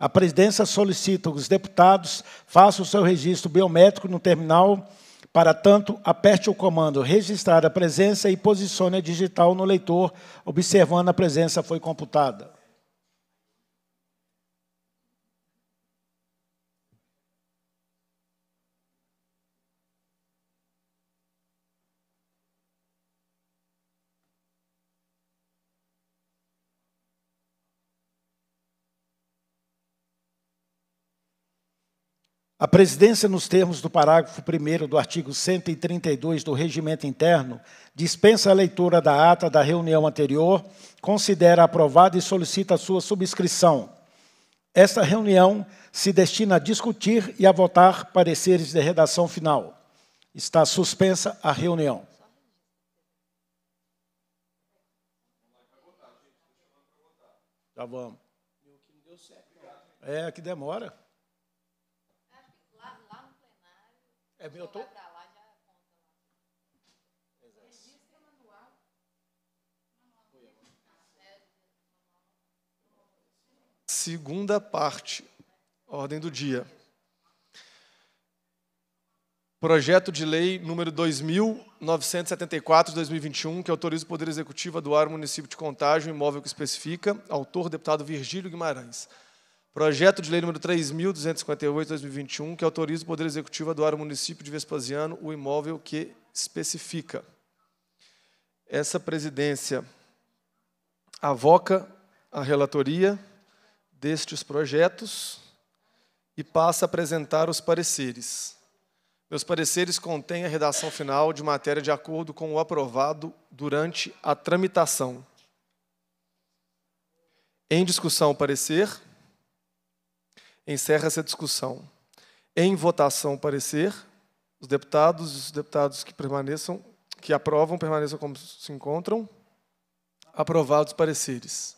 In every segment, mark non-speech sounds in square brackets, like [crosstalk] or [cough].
A presidência solicita que os deputados façam o seu registro biométrico no terminal. Para tanto, aperte o comando registrar a presença e posicione a digital no leitor, observando a presença foi computada. A presidência, nos termos do parágrafo 1 do artigo 132 do Regimento Interno, dispensa a leitura da ata da reunião anterior, considera aprovada e solicita sua subscrição. Esta reunião se destina a discutir e a votar pareceres de redação final. Está suspensa a reunião. Já vamos. É, que demora. É meu tô... É Segunda parte, ordem do dia. Projeto de Lei número 2974 de 2021, que autoriza o Poder Executivo a doar ao município de Contágio imóvel que especifica, autor deputado Virgílio Guimarães. Projeto de lei número 3.258, 2021, que autoriza o Poder Executivo a doar ao município de Vespasiano o imóvel que especifica. Essa presidência avoca a relatoria destes projetos e passa a apresentar os pareceres. Meus pareceres contêm a redação final de matéria de acordo com o aprovado durante a tramitação. Em discussão, o parecer encerra essa discussão. Em votação, parecer, os deputados, os deputados que permaneçam, que aprovam, permaneçam como se encontram. Aprovados pareceres.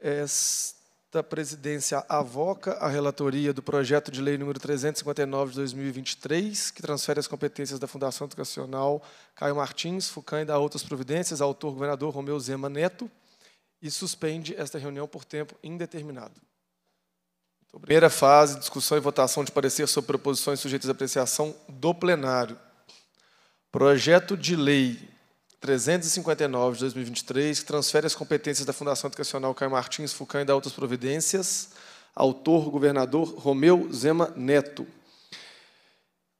Esta presidência avoca a relatoria do projeto de lei número 359 de 2023, que transfere as competências da Fundação Educacional Caio Martins, FUCAM e da outras providências, autor governador Romeu Zema Neto, e suspende esta reunião por tempo indeterminado. Primeira fase, discussão e votação de parecer sobre proposições sujeitas à apreciação do plenário. Projeto de lei 359 de 2023, que transfere as competências da Fundação Educacional Caio Martins Fucan e da Outras Providências, autor governador Romeu Zema Neto.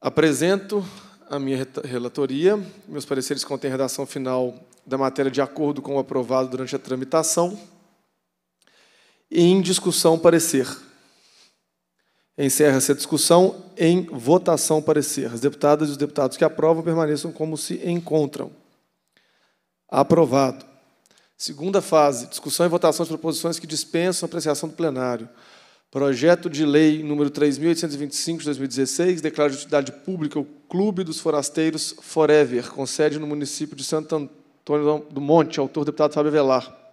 Apresento a minha relatoria. Meus pareceres contêm redação final da matéria de acordo com o aprovado durante a tramitação. em discussão, parecer. Encerra-se a discussão em votação parecer. As deputadas e os deputados que aprovam permaneçam como se encontram. Aprovado. Segunda fase, discussão e votação de proposições que dispensam apreciação do plenário. Projeto de Lei número 3.825, de 2016, declara de utilidade pública o Clube dos Forasteiros Forever, com sede no município de Santo Antônio do Monte, autor deputado Fábio Velar.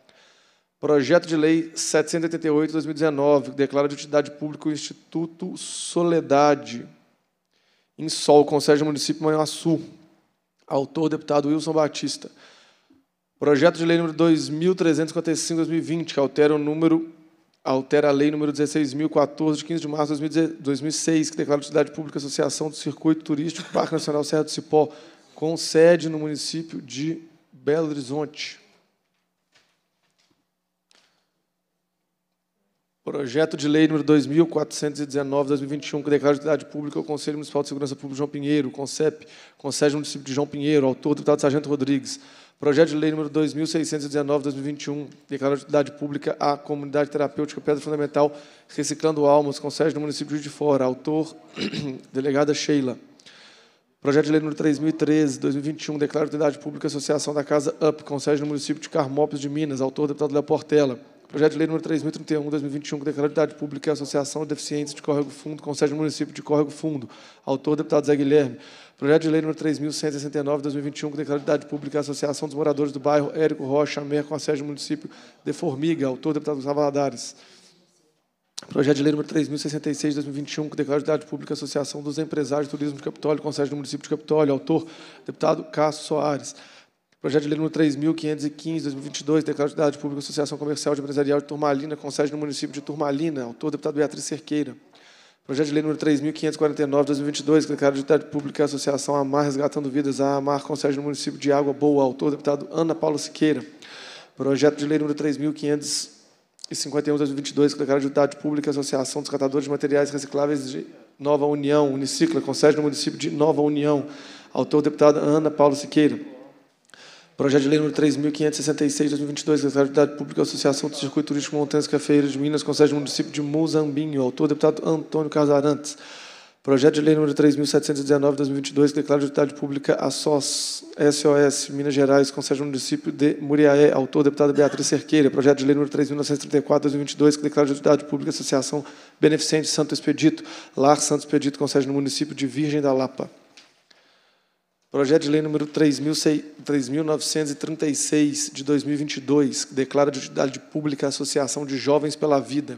Projeto de Lei 788-2019, que declara de utilidade pública o Instituto Soledade, em Sol, com sede no município Manhuaçu. Autor, deputado Wilson Batista. Projeto de Lei número 2355-2020, que altera o número altera a Lei número 16.014, de 15 de março de 2006, que declara de utilidade pública a Associação do Circuito Turístico Parque Nacional Serra do Cipó, com sede no município de Belo Horizonte. Projeto de Lei número 2419/2021, que declara de utilidade pública o Conselho Municipal de Segurança Pública de João Pinheiro, CONCEP, Conselho Município de João Pinheiro, autor deputado Sargento Rodrigues. Projeto de Lei número 2619/2021, declara de utilidade pública a Comunidade Terapêutica Pedra Fundamental Reciclando Almas, concede no município de Fora, autor [clears throat] delegada Sheila. Projeto de Lei número 3013/2021, declara de utilidade pública a Associação da Casa UP, concede no município de Carmópolis de Minas, autor deputado Léo Portela. Projeto de Lei nº 3.031, 2021, que declara de pública a Associação de Deficientes de Córrego Fundo, com sede município de Córrego Fundo. Autor, deputado Zé Guilherme. Projeto de Lei nº 3.169, 2021, que declara de pública a Associação dos Moradores do Bairro Érico Rocha Mer, com sede município de Formiga. Autor, deputado Gustavo Ladares. Projeto de Lei nº 3.066, 2021, que declara de pública a Associação dos Empresários de Turismo de Capitólio, com sede no município de Capitólio. Autor, deputado Cássio Soares. Projeto de Lei no 3.515, 2022, declarado de idade pública Associação Comercial de Empresarial de Turmalina, com sede no município de Turmalina. Autor, deputado Beatriz Cerqueira. Projeto de Lei no 3.549, 2022, declarado de idade pública Associação Amar Resgatando Vidas, a Amar, com sede no município de Água Boa. Autor, deputado Ana Paula Siqueira. Projeto de Lei no 3.551, 2022, declarado de utilidade pública Associação dos Catadores de Materiais Recicláveis de Nova União, Unicicla, com sede no município de Nova União. Autor, deputada Ana Paula Siqueira Projeto de Lei nº 3.566, 2022, que de utilidade Pública e Associação do Circuito Turístico Montanhas Cafeiras de Minas concede no município de Muzambinho. Autor, deputado Antônio Casarantes. Projeto de Lei nº 3.719, 2022, que declara de utilidade pública a SOS, SOS Minas Gerais, sede no município de Muriaé. Autor, deputada Beatriz Cerqueira. Projeto de Lei nº 3.934, 2022, que declara de utilidade pública a Associação Beneficente Santo Expedito. Lar Santo Expedito, sede no município de Virgem da Lapa. Projeto de Lei número 3.936, de 2022, que declara de utilidade pública a Associação de Jovens pela Vida,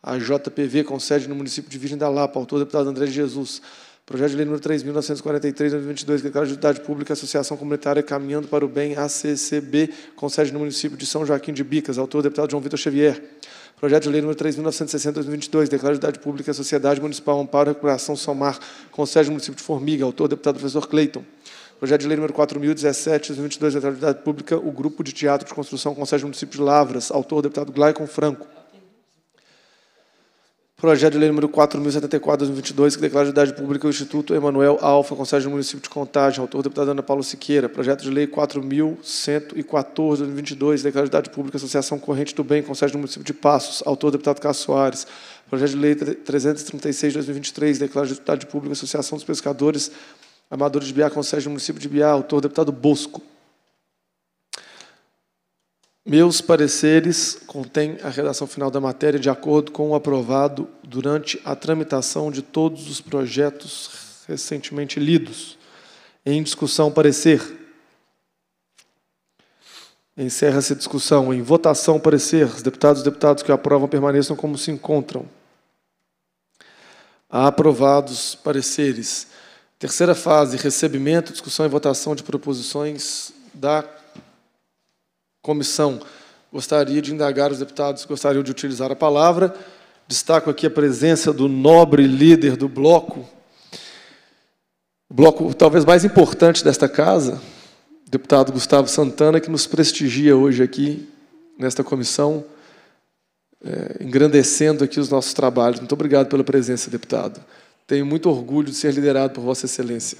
a JPV, com sede no município de Virgem da Lapa, autor deputado André Jesus. Projeto de Lei número 3.943, de 2022, que declara de utilidade pública a Associação Comunitária Caminhando para o Bem, ACCB, com sede no município de São Joaquim de Bicas, autor deputado João Vitor Xavier. Projeto de Lei nº 3.960-2022, declara de utilidade pública a Sociedade Municipal Amparo e Recuperação Somar, com sede no município de Formiga, autor deputado professor Cleiton. Projeto de lei número 4017, 22 da Autoridade Pública, o Grupo de Teatro de Construção Conselho do município de Lavras, autor deputado Glaicon Franco. Projeto de lei número 4074, 2022, que declara a idade pública o Instituto Emanuel Alfa, Conselho do município de Contagem, autor deputado Ana Paula Siqueira. Projeto de lei 4114, 2022, declara a idade pública Associação Corrente do Bem, Conselho do município de Passos, autor deputado Carlos Soares. Projeto de lei 336, 2023, declara a idade pública Associação dos Pescadores Amador de Biá, Conselho do Município de Biá, autor deputado Bosco. Meus pareceres contêm a redação final da matéria de acordo com o aprovado durante a tramitação de todos os projetos recentemente lidos. Em discussão, parecer. Encerra-se a discussão. Em votação, parecer. Os deputados e deputados que aprovam permaneçam como se encontram. Há aprovados pareceres. Terceira fase, recebimento, discussão e votação de proposições da comissão. Gostaria de indagar os deputados que gostariam de utilizar a palavra. Destaco aqui a presença do nobre líder do bloco, o bloco talvez mais importante desta casa, o deputado Gustavo Santana, que nos prestigia hoje aqui nesta comissão, é, engrandecendo aqui os nossos trabalhos. Muito obrigado pela presença, deputado. Tenho muito orgulho de ser liderado por Vossa Excelência.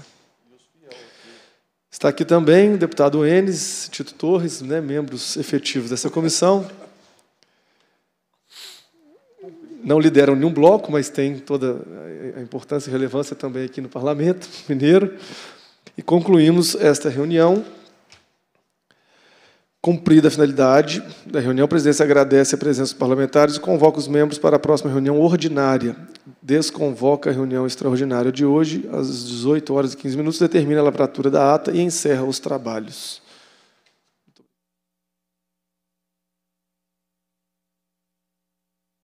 Está aqui também o deputado Enes, Tito Torres, né, membros efetivos dessa comissão. Não lideram nenhum bloco, mas têm toda a importância e relevância também aqui no Parlamento Mineiro. E concluímos esta reunião. Cumprida a finalidade da reunião, a presidência agradece a presença dos parlamentares e convoca os membros para a próxima reunião ordinária, desconvoca a reunião extraordinária de hoje, às 18 horas e 15 minutos, determina a lavratura da ata e encerra os trabalhos.